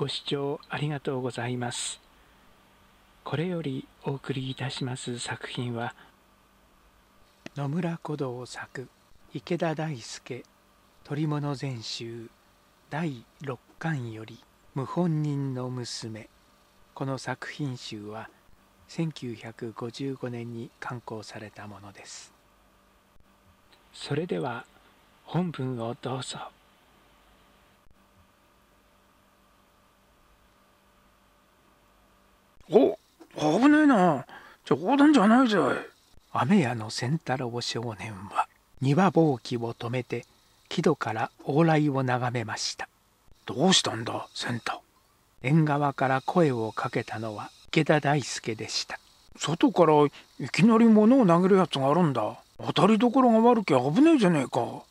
ご視聴ありがとうございます。これよりお送りいたします作品は野村古道作池田大輔鳥物全集第6巻より無本人の娘この作品集は1955年に刊行されたものですそれでは本文をどうぞ。危ねえな冗談じゃないぜ雨屋の仙太郎少年は庭ぼうきを止めて木戸から往来を眺めましたどうしたんだ仙太縁側から声をかけたのは池田大輔でした外からいきなり物を投げるやつがあるんだ当たりどころが悪きゃ危ねえじゃねえか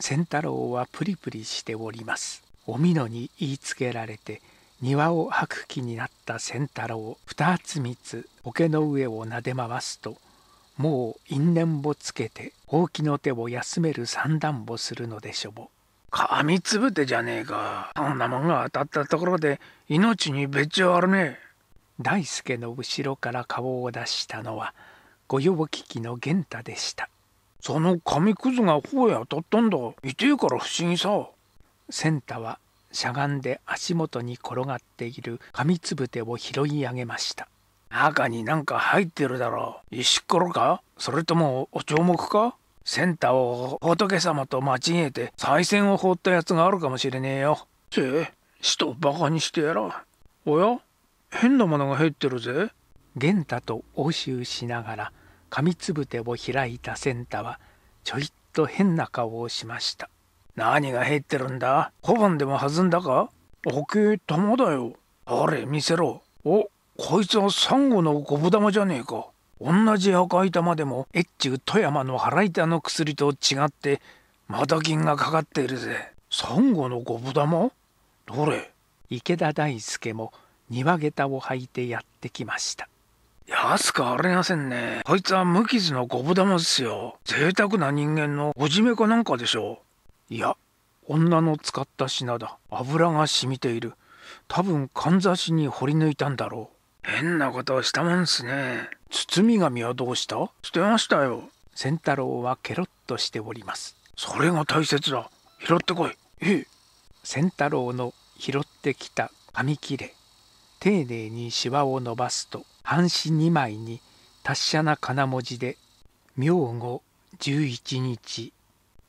仙太郎はプリプリしておりますおみのに言いつけられて庭を吐く気になった仙太郎二つ三つ桶の上をなで回すともう因縁をつけてほうきの手を休める三段をするのでしょぼ紙つぶてじゃねえかそんなもんが当たったところで命に別状あるね大輔の後ろから顔を出したのは御用聞きの源太でしたその紙くずが頬へ当たったんだ痛えから不思議さ仙太はしゃがんで足元に転がっている紙つぶてを拾い上げました中になんか入ってるだろう石ころかそれともお彫目かセンターを仏様と間違えて再銭を放ったやつがあるかもしれねえよせえ人をバカにしてやらおや変なものが入ってるぜ玄太と応酬しながら紙つぶてを開いたセンターはちょいと変な顔をしました何が入ってるんだ小判でも弾んだかおけ玉だよ。あれ、見せろ。お、こいつはサンゴのゴブ玉じゃねえか。同じ赤い玉でも越中富山の腹板の薬と違ってまた銀がかかっているぜ。サンゴのゴブ玉どれ池田大輔も庭下駄を履いてやってきました。安くありませんね。こいつは無傷のゴブ玉っすよ。贅沢な人間のおじめかなんかでしょう。いや女の使った品だ油が染みている多分かんざしに掘り抜いたんだろう変なことをしたもんすね包み紙はどうした捨てましたよ仙太郎はケロッとしておりますそれが大切だ拾ってこいええ仙太郎の拾ってきた紙切れ丁寧にしわを伸ばすと半紙二枚に達者な金文字で「明後十一日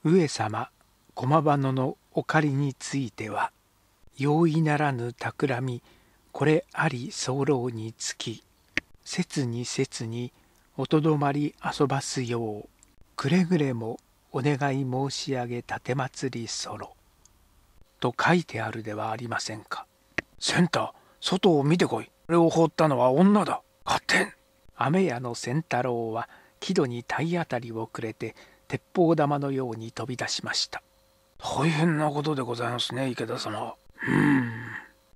上様駒場野のお借りについては容易ならぬ企みこれあり候につき切に切におとどまり遊ばすようくれぐれもお願い申し上げ奉りそろ」と書いてあるではありませんか。センター外を見てこいこれを放ったのは女だ勝手ん雨屋の仙太郎は木戸に体当たりをくれて鉄砲玉のように飛び出しました。大変なことでございますね池田様うん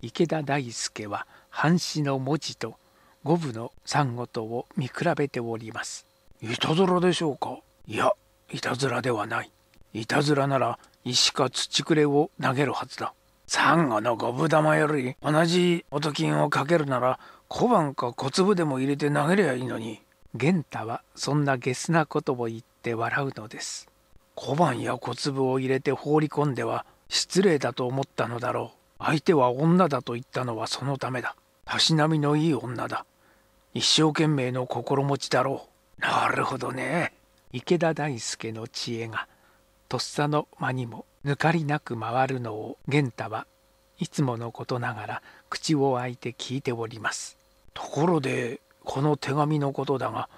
池田大輔は半紙の文字と五分の三ごとを見比べておりますいたずらでしょうかいやいたずらではないいたずらなら石か土くれを投げるはずだサンゴの五分玉より同じ音金をかけるなら小判か小粒でも入れて投げりゃいいのに源太はそんなゲスなことを言って笑うのです小判や小粒を入れて放り込んでは失礼だと思ったのだろう相手は女だと言ったのはそのためだたしなみのいい女だ一生懸命の心持ちだろうなるほどね池田大輔の知恵がとっさの間にも抜かりなく回るのを源太はいつものことながら口を開いて聞いておりますところでこの手紙のことだが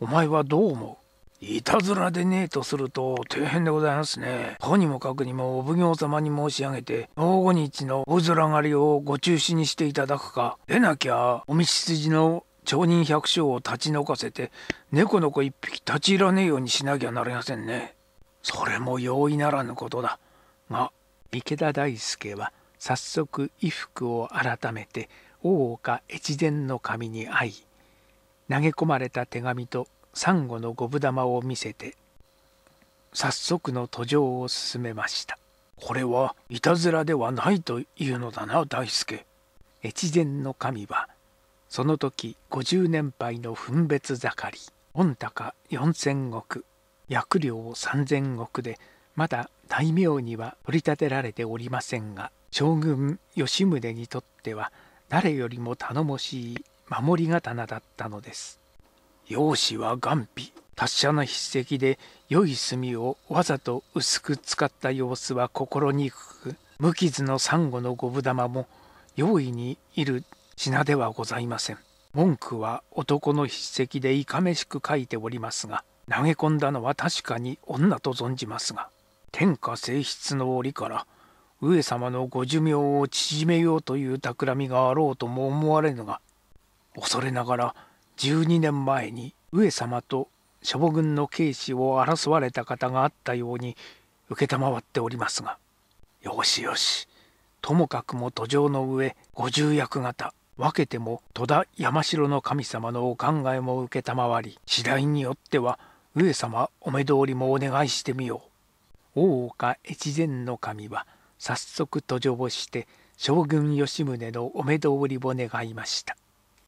お前はどう思ういたずらでねえとすると底辺でございますね。とにもかくにもお奉行様に申し上げて、大後日の大空狩りをご中止にしていただくか、でなきゃお道筋の町人百姓を立ち退かせて、猫の子一匹立ち入らねえようにしなきゃなりませんね。それも容易ならぬことだ。が、池田大輔は早速衣服を改めて大岡越前の神に会い、投げ込まれた手紙とサンゴの五分玉を見せて早速の途上を進めましたこれはいたずらではないというのだな大輔越前の神はその時50年配の分別盛り御高4,000石薬領3,000石でまだ大名には取り立てられておりませんが将軍吉宗にとっては誰よりも頼もしい守り刀だったのです容姿は眼皮達者の筆跡で良い墨をわざと薄く使った様子は心にくく無傷のサンゴの五分玉も容易にいる品ではございません文句は男の筆跡でいかめしく書いておりますが投げ込んだのは確かに女と存じますが天下性質の折から上様のご寿命を縮めようという企みがあろうとも思われぬが恐れながら12年前に上様と諸母軍の慶子を争われた方があったように承っておりますがよしよしともかくも途上の上五十役方分けても戸田山城の神様のお考えも承り次第によっては上様お目通りもお願いしてみよう大岡越前の神は早速途上をして将軍吉宗のお目通りを願いました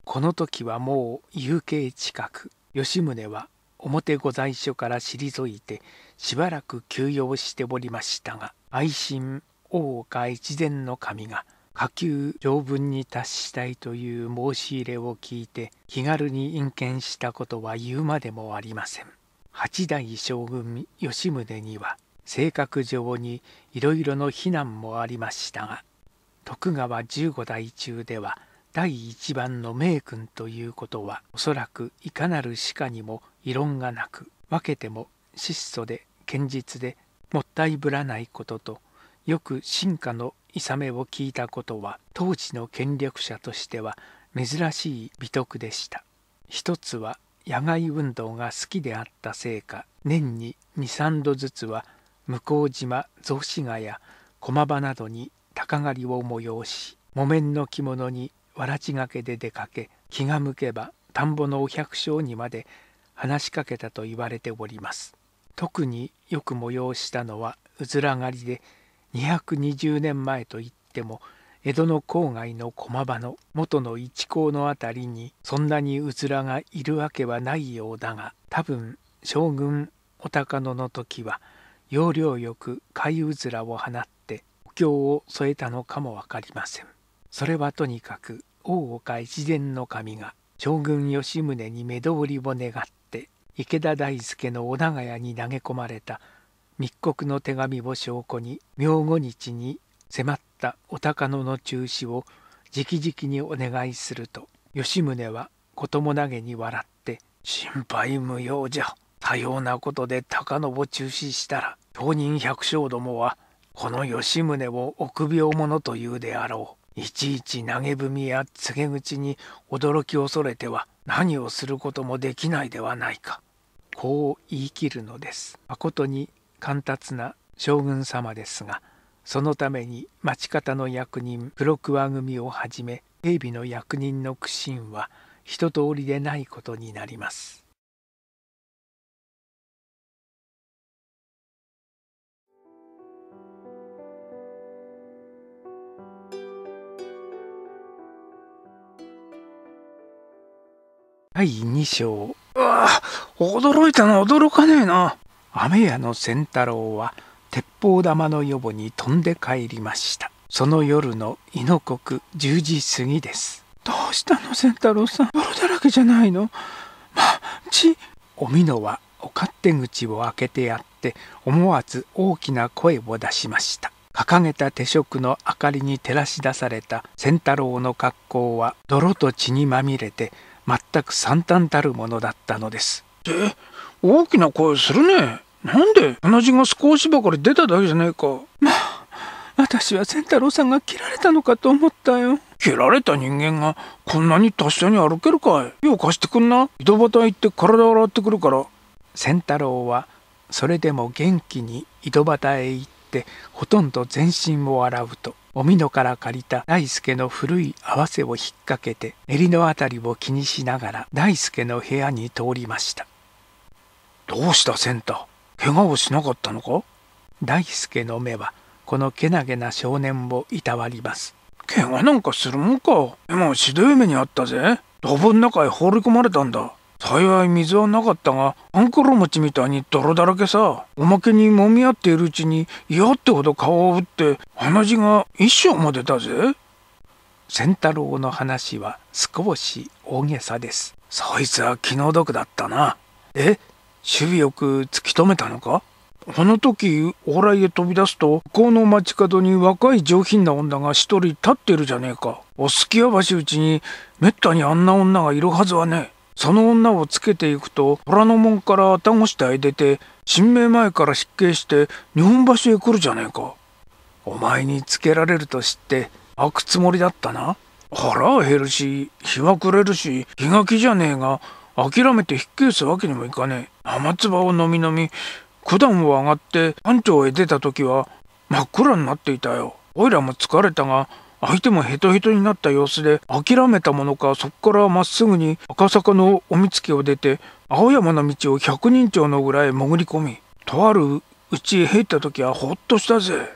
この時はもう夕景近く吉宗は表御在所から退いてしばらく休養しておりましたが愛心大岡越前の神が下級条文に達したいという申し入れを聞いて気軽に隠見したことは言うまでもありません八代将軍吉宗には性格上にいろいろの非難もありましたが徳川十五代中では第一番の名君ということはおそらくいかなる歯科にも異論がなく分けても質素で堅実でもったいぶらないこととよく進化のさめを聞いたことは当時の権力者としては珍しい美徳でした一つは野外運動が好きであったせいか年に23度ずつは向島雑司ヶ谷駒場などに鷹狩りを催し木綿の着物にわらちがけで出かけ気が向けば田んぼのお百姓にまで話しかけたと言われております特によく催したのはうずら狩りで220年前といっても江戸の郊外の駒場の元の一校の辺りにそんなにうずらがいるわけはないようだが多分将軍お高野の時は要領よく貝うずらを放ってお経を添えたのかも分かりません。それはとにかく大岡越前の神が将軍吉宗に目通りを願って池田大輔のお長屋に投げ込まれた密告の手紙を証拠に明後日に迫ったお高野の中止を直々にお願いすると吉宗はこともなげに笑って「心配無用じゃ多様なことで高野を中止したら当人百姓どもはこの吉宗を臆病者というであろう」。いちいち投げ文や告げ口に驚き恐れては何をすることもできないではないか。こう言い切るのです。誠に簡達な将軍様ですが、そのために町方の役人黒桑組をはじめ、警備の役人の苦心は一通りでないことになります。第2章。うわ驚いたな、驚かねえな。雨屋の仙太郎は、鉄砲玉の予防に飛んで帰りました。その夜の猪の国10時過ぎです。どうしたの仙太郎さん。泥だらけじゃないのまあ、ち。おみのは、お勝手口を開けてやって、思わず大きな声を出しました。掲げた手職の明かりに照らし出された仙太郎の格好は泥と血にまみれて全く惨憺たるものだったのですえ大きな声するねなんで鼻血が少しばかり出ただけじゃねえかまあ私は仙太郎さんが切られたのかと思ったよ切られた人間がこんなに達者に歩けるかいを貸してくんな井戸端行って体洗ってくるから仙太郎はそれでも元気に井戸端へ行ってってほとんど全身を洗うとおみのから借りた大輔の古い合わせを引っ掛けて襟の辺りを気にしながら大輔の部屋に通りましたどうしたセンター怪我をしなかったのか大輔の目はこのけなげな少年をいたわります怪我なんかするもんか今ひどい目にあったぜドブの中へ放り込まれたんだ幸い水はなかったがアンコロ餅みたいに泥だらけさおまけにもみ合っているうちに嫌ってほど顔を打って鼻血が一升までだぜ仙太郎の話は少し大げさですそいつは気の毒だったなえ守備よく突き止めたのかあの時往来へ飛び出すと向こうの街角に若い上品な女が一人立ってるじゃねえかおすきやばしうちにめったにあんな女がいるはずはねえその女をつけていくと虎ノ門から田越隊出て神明前から失敬して日本橋へ来るじゃねえかお前につけられると知って開くつもりだったな腹は減るし日は暮れるし日が来じゃねえが諦めて引っ返すわけにもいかねえ雨唾を飲み飲み九段を上がって班長へ出た時は真っ暗になっていたよおいらも疲れたが相手もヘトヘトになった様子で諦めたものかそこからまっすぐに赤坂のお見つけを出て青山の道を百人町の裏へ潜り込みとあるうちへ入った時はほっとしたぜ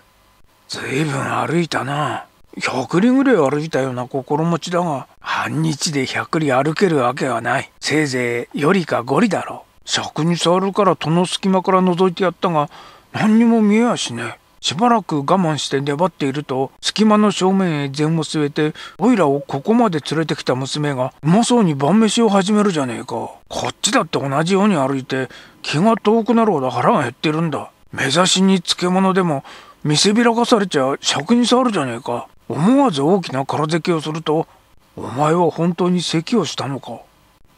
随分歩いたな100里ぐらい歩いたような心持ちだが半日で100里歩けるわけはないせいぜいよりかゴ里だろう尺に触るから戸の隙間から覗いてやったが何にも見えやしねえしばらく我慢して粘っていると隙間の正面へ膳を据えておいらをここまで連れてきた娘がうまそうに晩飯を始めるじゃねえかこっちだって同じように歩いて気が遠くなるほど腹が減ってるんだ目指しに漬物でも見せびらかされちゃ尺に触るじゃねえか思わず大きな空咳をするとお前は本当に咳をしたのか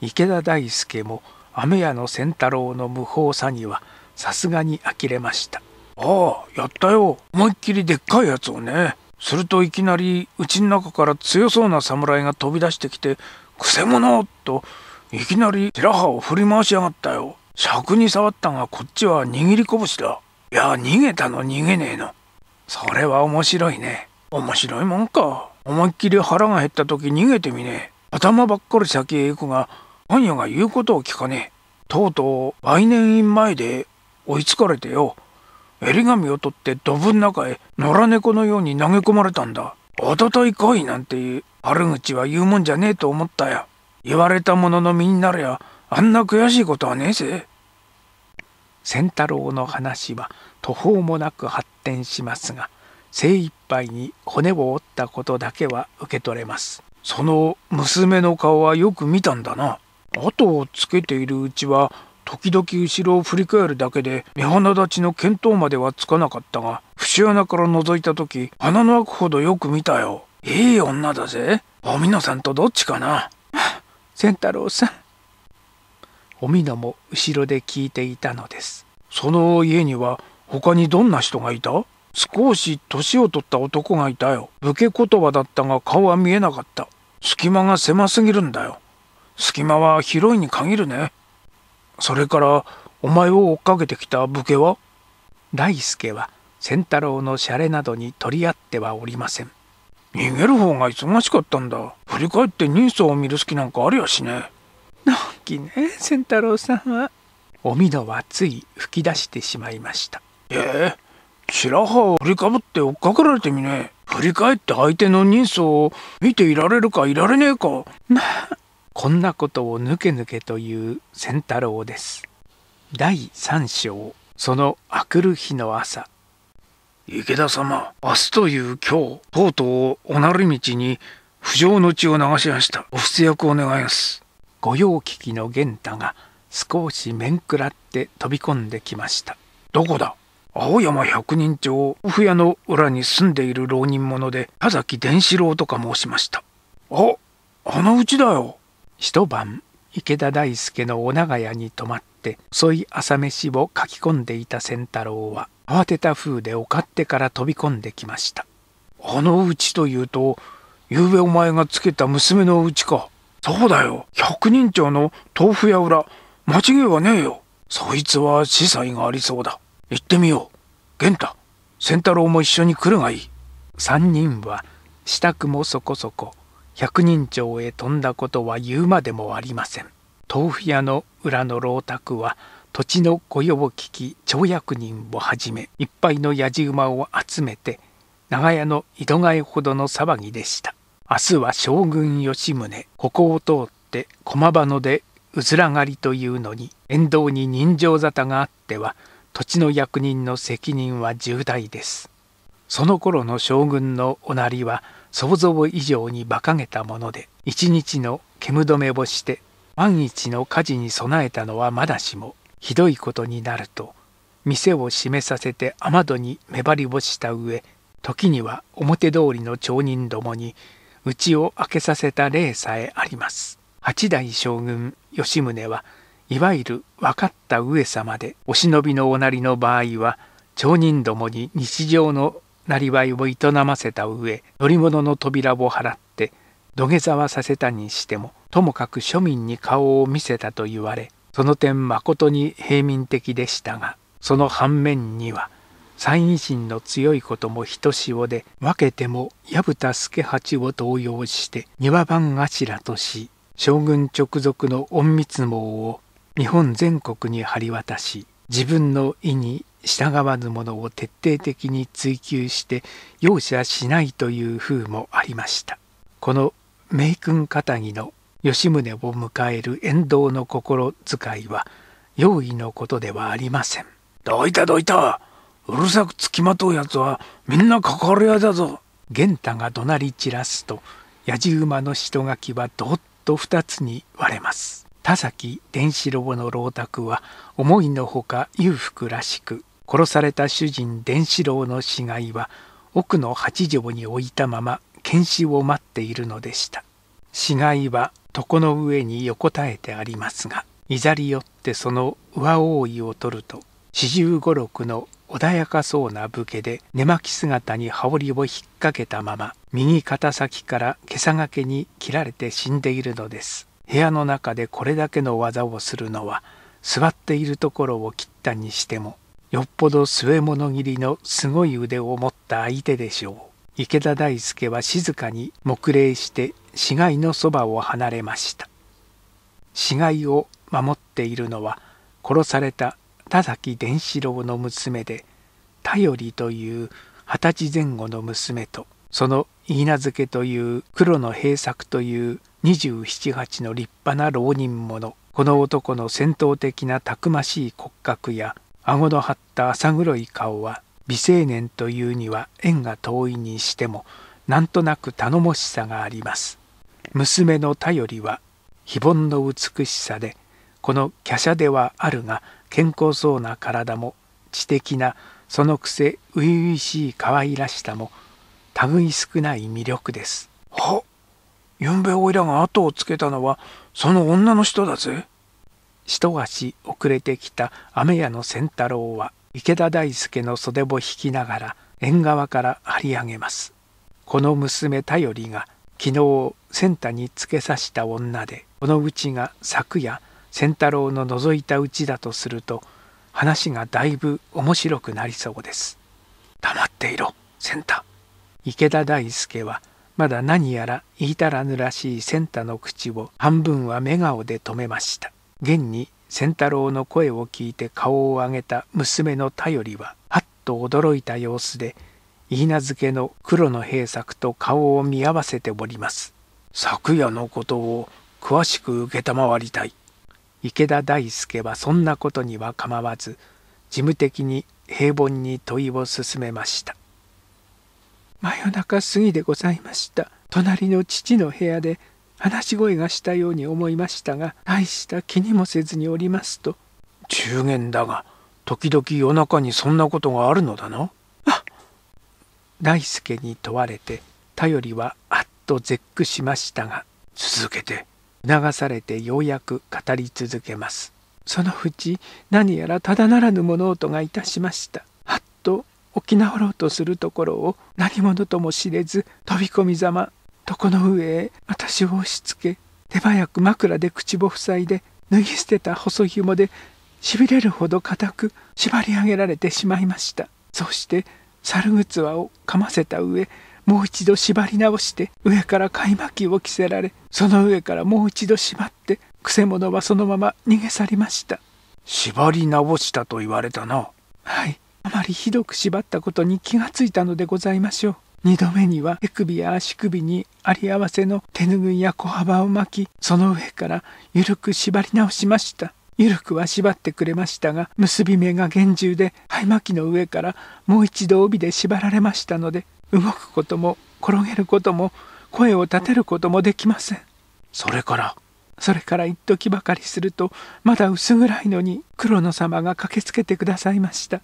池田大輔も雨屋の仙太郎の無法さにはさすがに呆れましたああ、やったよ。思いっきりでっかいやつをね。するといきなり、うちの中から強そうな侍が飛び出してきて、くせ者と、いきなり寺羽を振り回しやがったよ。尺に触ったが、こっちは握り拳だ。いや、逃げたの逃げねえの。それは面白いね。面白いもんか。思いっきり腹が減った時逃げてみねえ。頭ばっかり先へ行くが、本屋が言うことを聞かねえ。とうとう、来年院前で追いつかれてよ。襟紙を取ってドブの中へ野良猫のように投げ込まれたんだ。おととい来いなんていう悪口は言うもんじゃねえと思ったや。言われたものの身になりゃあんな悔しいことはねえぜ。仙太郎の話は途方もなく発展しますが精一杯に骨を折ったことだけは受け取れますその娘の顔はよく見たんだな後をつけているうちは時々後ろを振り返るだけで目鼻立ちの見当まではつかなかったが節穴から覗いた時鼻の開くほどよく見たよいい女だぜおみのさんとどっちかな 仙太郎さんおみのも後ろで聞いていたのですその家には他にどんな人がいた少し年を取った男がいたよ武家言葉だったが顔は見えなかった隙間が狭すぎるんだよ隙間は広いに限るねそれからお前を追っかけてきた武家は大輔は仙太郎のシャレなどに取り合ってはおりません逃げる方が忙しかったんだ振り返って人相を見る隙なんかありゃしねえのんきね仙太郎さんはおみのはつい吹き出してしまいましたええ白羽を振りかぶって追っかけられてみねえ振り返って相手の人相を見ていられるかいられねえかこんなことをぬけぬけという仙太郎です。第3章、そのあくる日の朝。池田様、明日という今日、とうとうおなり道に不浄の血を流しました。お布施役お願いします。御用聞きの源太が少し面食らって飛び込んできました。どこだ青山百人町、お府屋の裏に住んでいる浪人者で、田崎伝四郎とか申しました。あ、あのうちだよ。一晩池田大輔のお長屋に泊まって遅い朝飯を書き込んでいた仙太郎は慌てた風でお勝手から飛び込んできましたあのうちというとゆうべお前がつけた娘のうちかそうだよ百人町の豆腐屋裏間違いはねえよそいつは司祭がありそうだ行ってみよう玄太仙太郎も一緒に来るがいい3人は支度もそこそこ百人町へ飛んだことは言うまでもありません豆腐屋の裏の老宅は土地の御用を聞き町役人をはじめいっぱいのやじ馬を集めて長屋の井戸替ほどの騒ぎでした明日は将軍吉宗ここを通って駒場野でうずら狩りというのに沿道に人情沙汰があっては土地の役人の責任は重大ですその頃の将軍のおなりは想像以上に馬鹿げたもので一日の煙止めをして万一の火事に備えたのはまだしもひどいことになると店を閉めさせて雨戸に目張りをした上時には表通りの町人どもに家を開けさせた例さえあります。八代将軍吉宗はいわゆる分かった上様でお忍びのおなりの場合は町人どもに日常のなりわいを営ませた上乗り物の扉を払って土下座はさせたにしてもともかく庶民に顔を見せたと言われその点まことに平民的でしたがその反面には三維心の強いこともひとしおで分けても薮田助八を登用して庭番頭とし将軍直属の隠密網を日本全国に張り渡し自分の意に従わぬものを徹底的に追求して容赦しないという風もありましたこの名君堅木の吉宗を迎える沿道の心遣いは容易のことではありませんどいたどいたうるさくつきまとうやつはみんな関わり合だぞ玄太が怒鳴り散らすとやじ馬の人垣はどっと二つに割れます田崎伝四郎の老卓は思いのほか裕福らしく殺された主人伝四郎の死骸は奥の八畳に置いたまま検視を待っているのでした死骸は床の上に横たえてありますがいざりよってその上覆いを取ると四十五六の穏やかそうな武家で寝巻き姿に羽織を引っ掛けたまま右肩先から袈裟掛けに切られて死んでいるのです部屋の中でこれだけの技をするのは座っているところを切ったにしてもよっぽど末物斬りのすごい腕を持った相手でしょう池田大輔は静かに黙礼して死骸のそばを離れました死骸を守っているのは殺された田崎伝四郎の娘で頼りという二十歳前後の娘とその許嫁名付けという黒の平作という二十七八の立派な浪人者この男の戦闘的なたくましい骨格や顎の張った浅黒い顔は未成年というには縁が遠いにしてもなんとなく頼もしさがあります娘の頼りは非凡の美しさでこの華奢ではあるが健康そうな体も知的なそのくせ初々しい可愛らしさも類少ない魅力です。はゆんべおいらが後をつけたのはその女の人だぜ。一足遅れてきた雨屋の仙太郎は池田大輔の袖を引きながら縁側から張り上げます。この娘頼りが昨日仙太につけさした女でこのうちが昨夜仙太郎の覗いたうちだとすると話がだいぶ面白くなりそうです。黙っていろ仙太。池田大輔はまだ何やら言いたらぬらしい仙太の口を半分は笑顔で止めました。現に仙太郎の声を聞いて顔を上げた娘の頼りははっと驚いた様子でいいなずけの黒の平作と顔を見合わせております昨夜のことを詳しく承りたい池田大輔はそんなことには構わず事務的に平凡に問いを進めました真夜中過ぎでございました隣の父の部屋で話し声がしたように思いましたが大した気にもせずにおりますと中元だが時々夜中にそんなことがあるのだなあ大輔に問われて頼りはあっと絶句しましたが続けて促されてようやく語り続けますそのうち何やらただならぬ物音がいたしましたはっと起き直ろうとするところを何者とも知れず飛び込みざま床の上へ私を押し付け手早く枕で口を塞いで脱ぎ捨てた細紐でしびれるほど固く縛り上げられてしまいましたそして猿器をかませた上もう一度縛り直して上から貝巻きを着せられその上からもう一度縛ってくせ者はそのまま逃げ去りました縛り直したと言われたなはいあまりひどく縛ったことに気がついたのでございましょう2度目には手首や足首にあり合わせの手ぬぐいや小幅を巻きその上からゆるく縛り直しましたゆるくは縛ってくれましたが結び目が厳重で灰巻きの上からもう一度帯で縛られましたので動くことも転げることも声を立てることもできませんそれからそれから一時ばかりするとまだ薄暗いのに黒野様が駆けつけてくださいました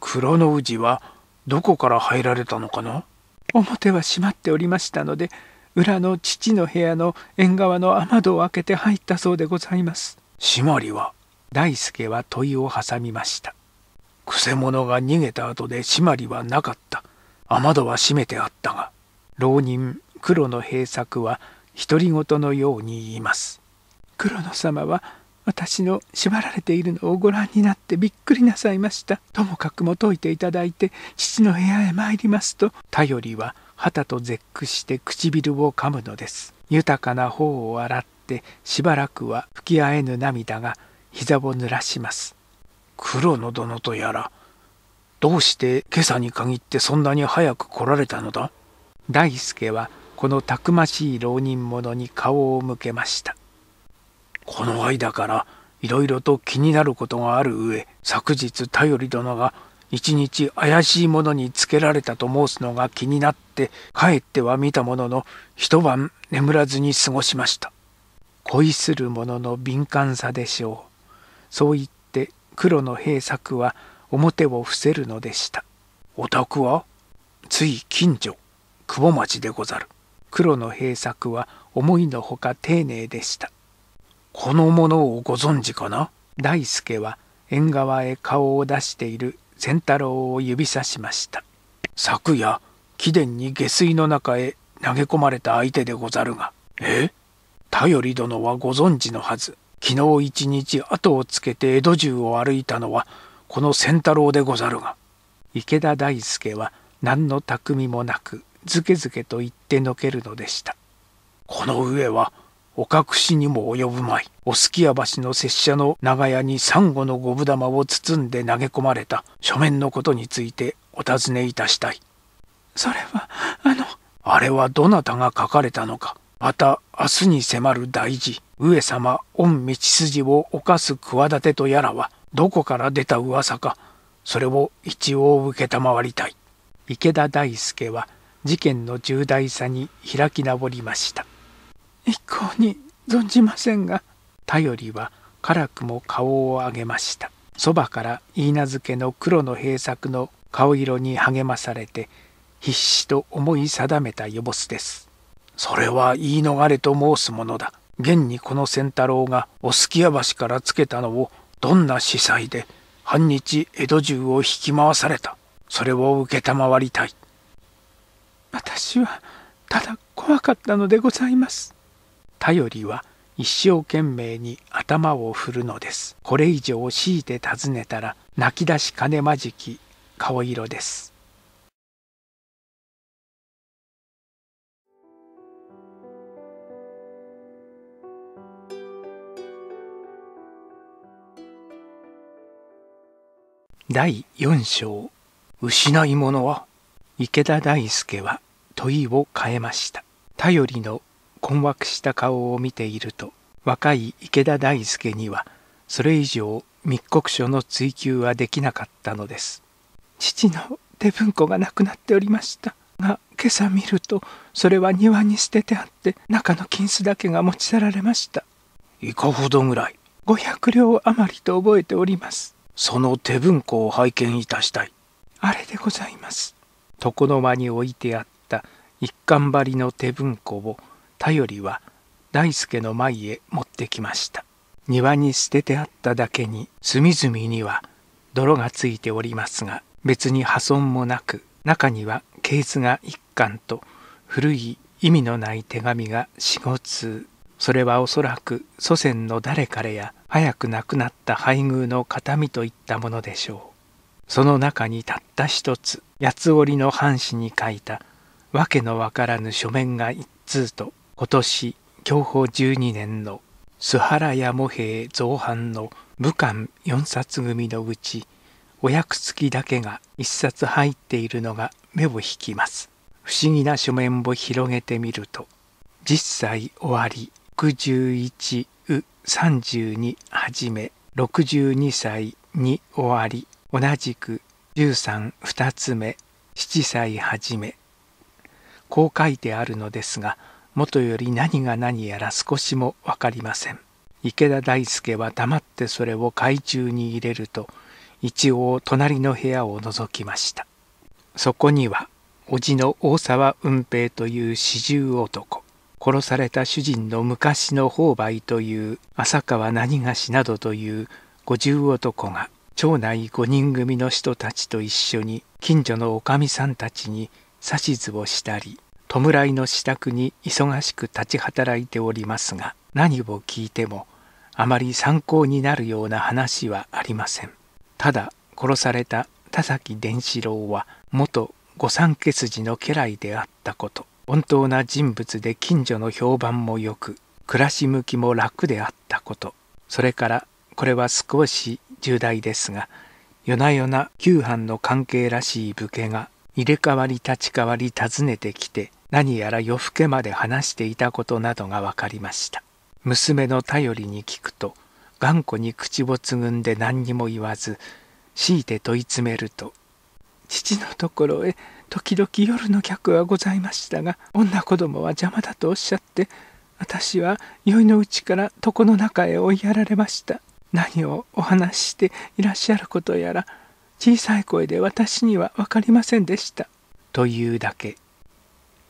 黒の氏はどこから入られたのかな表は閉まっておりましたので裏の父の部屋の縁側の雨戸を開けて入ったそうでございます締まりは大助は問いを挟みましたくせ者が逃げた後で締まりはなかった雨戸は閉めてあったが浪人黒の閉作は独り言のように言います黒野様は私の縛られているのをご覧になってびっくりなさいましたともかくも解いていただいて父の部屋へ参りますと頼りは旗と絶句して唇を噛むのです豊かな頬を洗ってしばらくは吹き合えぬ涙が膝を濡らします黒の殿とやらどうして今朝に限ってそんなに早く来られたのだ大助はこのたくましい浪人者に顔を向けましたこの間からいろいろと気になることがある上昨日頼り殿が一日怪しいものにつけられたと申すのが気になって帰っては見たものの一晩眠らずに過ごしました恋する者の敏感さでしょうそう言って黒の閉作は表を伏せるのでしたお宅はつい近所久保町でござる黒の閉作は思いのほか丁寧でしたこの者をご存知かな大輔は縁側へ顔を出している善太郎を指さしました。昨夜、貴殿に下水の中へ投げ込まれた相手でござるが。え頼り殿はご存知のはず。昨日一日後をつけて江戸中を歩いたのは、この仙太郎でござるが。池田大輔は何の巧みもなく、ずけずけと言ってのけるのでした。この上は、お隠しにも及ぶまい。おすきや橋の拙者の長屋にサンゴの五分玉を包んで投げ込まれた書面のことについてお尋ねいたしたい。それは、あの。あれはどなたが書かれたのか。また、明日に迫る大事、上様、御道筋を犯す企てとやらは、どこから出た噂か、それを一応承りたい。池田大輔は、事件の重大さに開き直りました。一向に存じませんが頼りは辛くも顔を上げましたそばから言い名付けの黒の閉作の顔色に励まされて必死と思い定めた予防ですそれは言い逃れと申すものだ現にこの仙太郎がおす屋橋からつけたのをどんな司祭で半日江戸中を引き回されたそれを承りたい私はただ怖かったのでございます頼りは一生懸命に頭を振るのです。これ以上強いて尋ねたら泣き出し金まじき顔色です。第四章失いものは池田大輔は問いを変えました頼りの困惑した顔を見ていると若い池田大輔にはそれ以上密告書の追及はできなかったのです父の手文庫がなくなっておりましたが今朝見るとそれは庭に捨ててあって中の金子だけが持ち去られましたいかほどぐらい500両余りと覚えておりますその手文庫を拝見いたしたいあれでございます床の間に置いてあった一貫張りの手文庫を頼りは大輔の前へ持ってきました庭に捨ててあっただけに隅々には泥がついておりますが別に破損もなく中にはケースが一貫と古い意味のない手紙が四五通それはおそらく祖先の誰彼や早く亡くなった配偶の形見といったものでしょうその中にたった一つ八つ折の藩士に書いた訳のわからぬ書面が一通と今年、享保12年の須原屋茂平造反の武漢4冊組のうち、お役付きだけが1冊入っているのが目を引きます。不思議な書面を広げてみると、10歳終わり、61う32はじめ、62歳に終わり、同じく13二つ目、7歳はじめ。こう書いてあるのですが、もとより何が何やら少しも分かりません池田大輔は黙ってそれを懐中に入れると一応隣の部屋を覗きましたそこには叔父の大沢運平という四十男殺された主人の昔の宝梅という浅川何がしなどという五十男が町内五人組の人たちと一緒に近所のおかみさんたちに指図をしたり弔いの支度に忙しく立ち働いておりますが何を聞いてもあまり参考になるような話はありませんただ殺された田崎伝四郎は元御三家筋の家来であったこと本当な人物で近所の評判も良く暮らし向きも楽であったことそれからこれは少し重大ですが夜な夜な旧藩の関係らしい武家が入れ替わり立ち替わり訪ねてきて何やら夜更けまで話していたことなどが分かりました娘の頼りに聞くと頑固に口をつぐんで何にも言わず強いて問い詰めると父のところへ時々夜の客はございましたが女子供は邪魔だとおっしゃって私は宵のうちから床の中へ追いやられました何をお話ししていらっしゃることやら小さい声で私には分かりませんでしたというだけ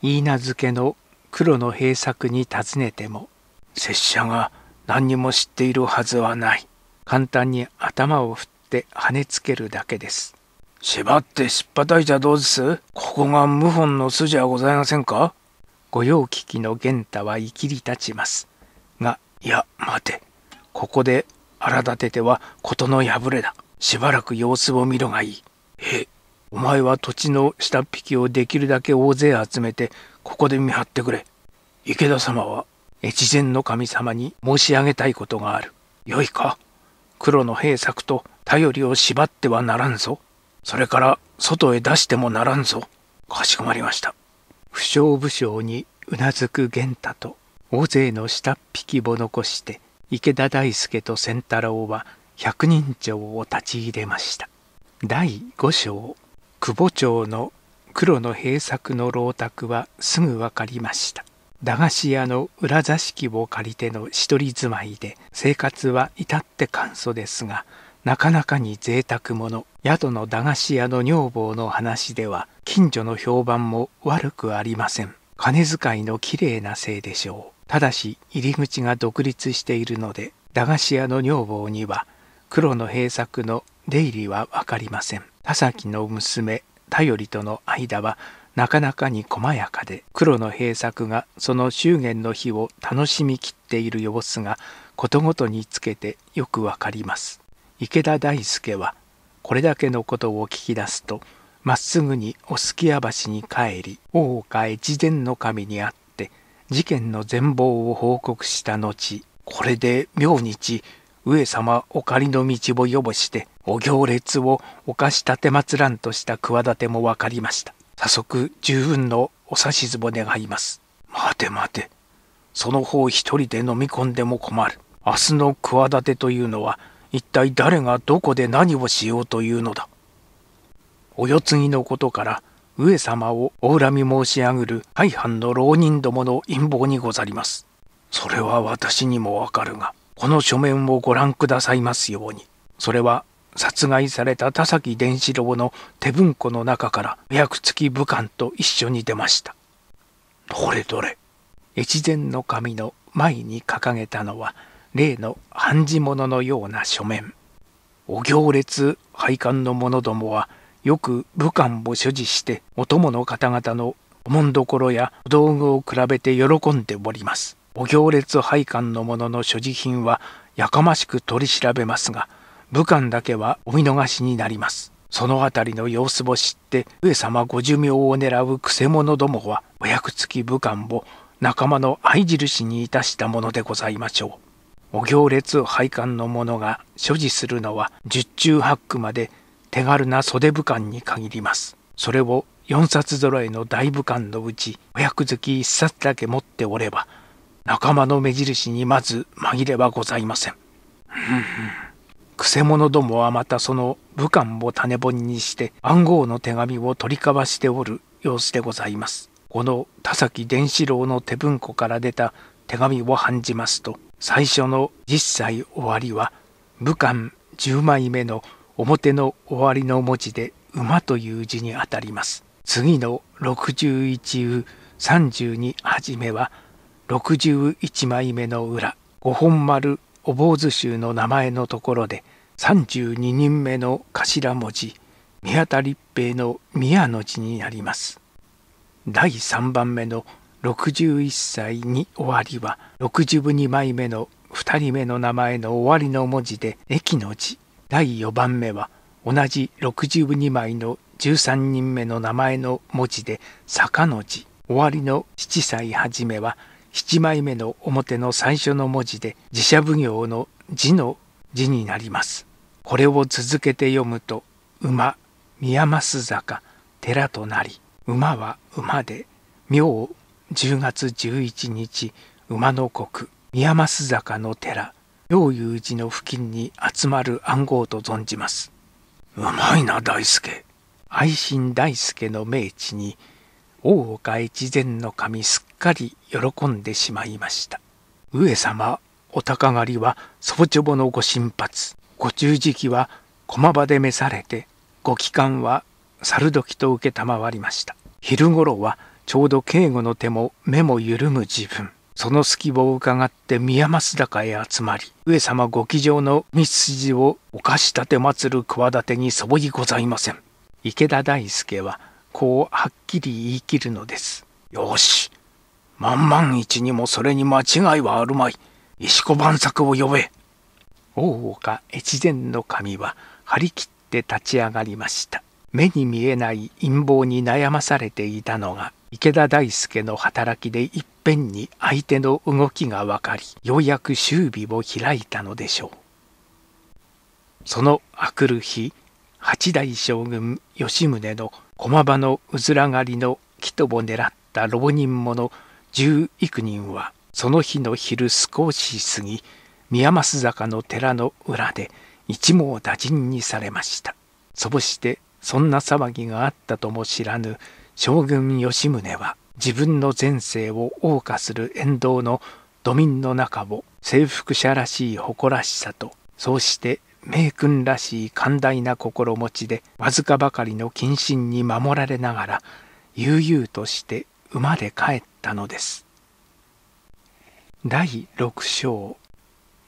いいなずけの黒の閉作に尋ねても拙者が何にも知っているはずはない簡単に頭を振って跳ねつけるだけです縛ってしっぱたいじゃどうですここが謀反の筋はございませんか御用聞きの源太は生きり立ちますがいや待てここで荒立てては事の破れだしばらく様子を見るがいいえお前は土地の下っ引きをできるだけ大勢集めてここで見張ってくれ池田様は越前の神様に申し上げたいことがあるよいか黒の兵作と頼りを縛ってはならんぞそれから外へ出してもならんぞかしこまりました不詳武将にうなずく源太と大勢の下っ引きを残して池田大輔と仙太郎は百人町を立ち入れました第五章久保町の黒の閉鎖の老宅はすぐ分かりました駄菓子屋の裏座敷を借りての一人住まいで生活は至って簡素ですがなかなかに贅沢者宿の駄菓子屋の女房の話では近所の評判も悪くありません金遣いの綺麗なせいでしょうただし入り口が独立しているので駄菓子屋の女房には黒の閉鎖の出入りは分かりません田崎の娘頼りとの間はなかなかに細やかで黒の閉作がその祝言の日を楽しみきっている様子がことごとにつけてよくわかります池田大輔はこれだけのことを聞き出すとまっすぐにおすき屋橋に帰り大岡越前の神に会って事件の全貌を報告した後これで明日上様お借りの道をよぼしてお行列を犯し立てまつらんとした企ても分かりました早速十分のお指図を願います待て待てその方一人で飲み込んでも困る明日の企てというのは一体誰がどこで何をしようというのだお世継ぎのことから上様をお恨み申し上げる廃藩の浪人どもの陰謀にござります。それは私にもわかるが、この書面をご覧くださいますように。それは殺害された田崎伝四郎の手文庫の中からお役付き武漢と一緒に出ました。どれどれ。越前の紙の前に掲げたのは例の判事物のような書面。お行列拝観の者どもはよく武漢を所持してお供の方々のおもんどころやお道具を比べて喜んでおります。お行列拝観の者の所持品はやかましく取り調べますが武漢だけはお見逃しになりますその辺りの様子を知って上様ご寿命を狙うくせ者どもはお役付き武漢を仲間の相印にいたしたものでございましょうお行列拝観の者が所持するのは十中八九まで手軽な袖武漢に限りますそれを4冊揃えの大武漢のうちお役付き1冊だけ持っておれば仲間の目印にまず紛れはございません。くせ者どもはまたその武漢を種本にして暗号の手紙を取り交わしておる様子でございます。この田崎伝四郎の手文庫から出た手紙を判じますと最初の実際歳終わりは武漢10枚目の表の終わりの文字で馬という字にあたります。次の6132始めは「61枚目の裏五本丸お坊主衆の名前のところで32人目の頭文字宮田立平の宮の字になります第3番目の61歳に終わりは62枚目の2人目の名前の終わりの文字で駅の字第4番目は同じ62枚の13人目の名前の文字で坂の字終わりの7歳はめは七枚目の表の最初の文字で自社奉行の字の字になります。これを続けて読むと馬、宮益坂、寺となり馬は馬で明10月11日馬の国宮益坂の寺陽雄寺の付近に集まる暗号と存じますうまいな大輔愛新大輔の命地に大岡越前の神すっかり喜んでしまいました。上様、お高狩りは祖父母のご神髪、ご中時期は駒場で召されて、ご帰還は猿時と承りました。昼頃はちょうど警護の手も目も緩む自分。その隙を伺って宮益高へ集まり、上様ご騎乗の道筋を犯したて祭る企てにそぼぎございません。池田大輔はこうはっきり言い切るのです。よし万万一にもそれに間違いはあるまい石子万作を呼べ大岡越前の神は張り切って立ち上がりました目に見えない陰謀に悩まされていたのが池田大輔の働きでいっぺんに相手の動きが分かりようやく終日を開いたのでしょうそのあくる日八代将軍吉宗の駒場のうずら狩りの木とを狙った浪人者十幾人はその日の昼少し過ぎ宮益坂の寺の裏で一網打尽にされましたそぼしてそんな騒ぎがあったとも知らぬ将軍吉宗は自分の前世を謳歌する沿道の土民の中を征服者らしい誇らしさとそうして名君らしい寛大な心持ちでわずかばかりの謹慎に守られながら悠々として馬で帰ったのです第6章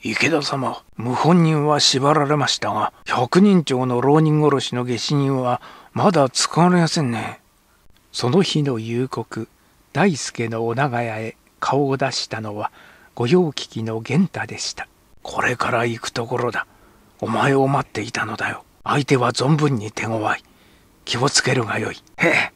池田様謀反人は縛られましたが百人町の浪人殺しの下手人はまだ使われませんねその日の夕刻大輔のお長屋へ顔を出したのは御用聞きの源太でしたこれから行くところだお前を待っていたのだよ。相手は存分に手強い。気をつけるがよい。へえ、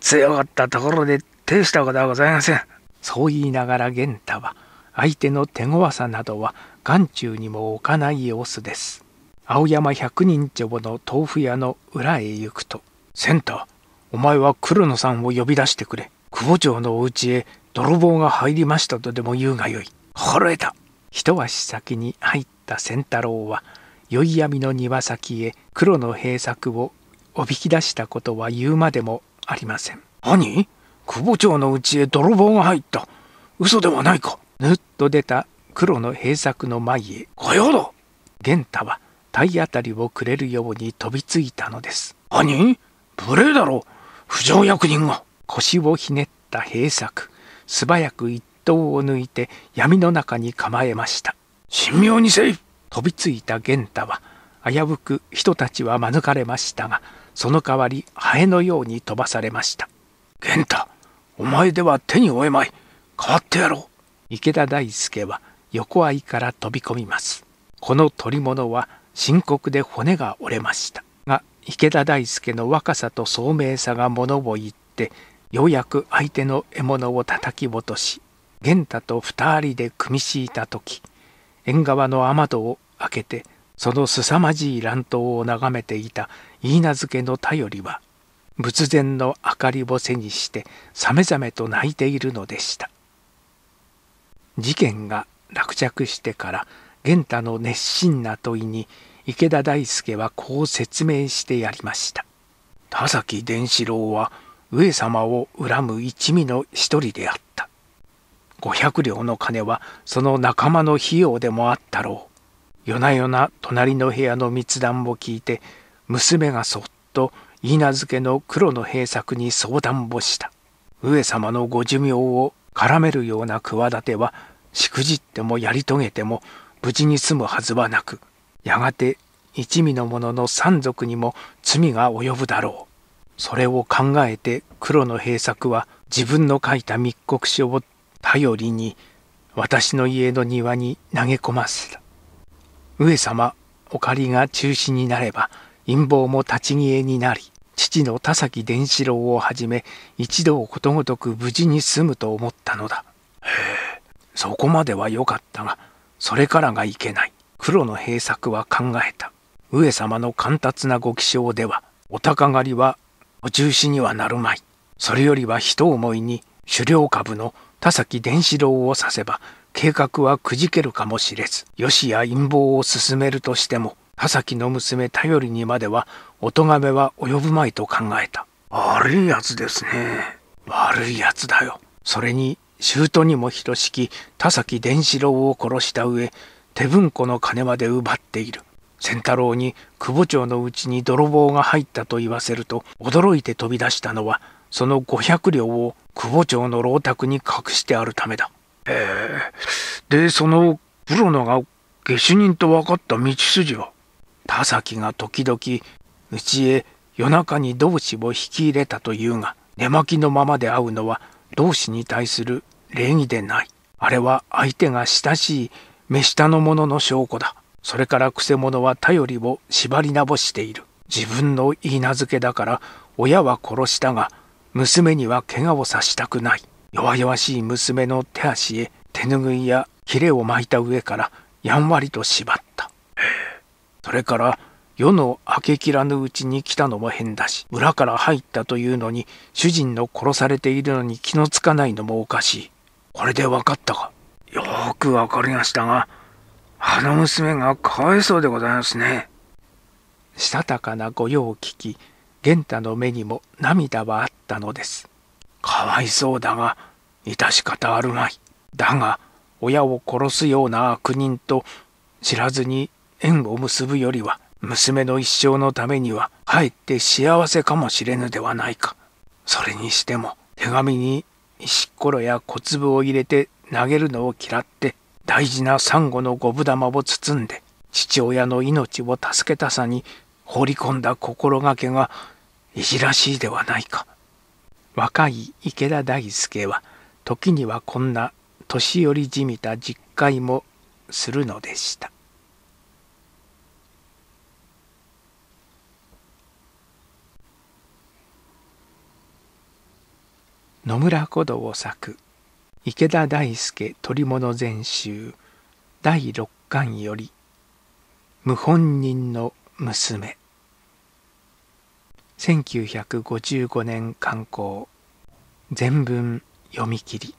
強かったところで手したことはございません。そう言いながら源太は、相手の手強さなどは眼中にも置かない様子です。青山百人帳の豆腐屋の裏へ行くと、センター、お前は黒野さんを呼び出してくれ。久保町のお家へ泥棒が入りましたとでも言うがよい。心得た。一足先に入った仙太郎は、宵闇の庭先へ黒の閉鎖をおびき出したことは言うまでもありません何久保町のうちへ泥棒が入った嘘ではないかぬっと出た黒の閉鎖の前へ「火曜だ!」玄太は体当たりをくれるように飛びついたのです何無礼だろ不条役人が腰をひねった閉鎖素早く一刀を抜いて闇の中に構えました神妙にせい飛びついた源太は危うく人たちは免れましたがその代わりハエのように飛ばされました源太お前では手に負えまい変わってやろう池田大輔は横合いから飛び込みますこの捕物は深刻で骨が折れましたが池田大輔の若さと聡明さが物を言ってようやく相手の獲物を叩き落とし源太と二人で組み敷いた時縁側の雨戸を開けてそのすさまじい乱闘を眺めていた言い名付けの頼りは仏前の明かりを背にしてさめざめと泣いているのでした事件が落着してから源太の熱心な問いに池田大輔はこう説明してやりました田崎伝四郎は上様を恨む一味の一人であった500両の金はその仲間の費用でもあったろう。夜な夜な隣の部屋の密談を聞いて、娘がそっと稲付けの黒の閉作に相談をした。上様のご寿命を絡めるような企ては、しくじってもやり遂げても無事に済むはずはなく、やがて一味の者の山賊にも罪が及ぶだろう。それを考えて黒の閉作は自分の書いた密告書を頼りに私の家の庭に投げ込ませた。上様お借りが中止になれば陰謀も立ち消えになり父の田崎伝四郎をはじめ一同ことごとく無事に済むと思ったのだへえそこまではよかったがそれからがいけない黒の閉鎖は考えた上様の簡達なご気性ではお鷹狩りはお中止にはなるまいそれよりは一思いに狩猟株の田崎伝四郎を指せば計画はくじけるかもしれずよしや陰謀を進めるとしても田崎の娘頼りにまではお咎めは及ぶまいと考えた悪いやつですね悪いやつだよそれに舅にも等しき田崎伝四郎を殺した上手文庫の金まで奪っている仙太郎に久保町のうちに泥棒が入ったと言わせると驚いて飛び出したのはその500両を久保町の老宅に隠してあるためだ。へえ。で、その黒野が下手人と分かった道筋は田崎が時々うちへ夜中に同志を引き入れたというが寝巻きのままで会うのは同志に対する礼儀でない。あれは相手が親しい目下の者の証拠だ。それからくせ者は頼りを縛りなぼしている。自分の言い名付けだから親は殺したが娘には怪我をさしたくない弱々しい娘の手足へ手ぬぐいやヒレを巻いた上からやんわりと縛ったそれから世の明けきらぬうちに来たのも変だし裏から入ったというのに主人の殺されているのに気のつかないのもおかしいこれで分かったかよく分かりましたがあの娘がかわいそうでございますねしたたかな御用を聞き玄太の目にも涙はあったのです。かわいそうだが、致し方あるまい。だが、親を殺すような悪人と知らずに縁を結ぶよりは、娘の一生のためには、かえって幸せかもしれぬではないか。それにしても、手紙に石ころや小粒を入れて投げるのを嫌って、大事なサンゴの五分玉を包んで、父親の命を助けたさに放り込んだ心がけがいじらしいではないか。若い池田大輔は時にはこんな年寄りじみた実会もするのでした。野村古道を作池田大輔取物全集第六巻より「謀反人の娘」1955年刊行全文読み切り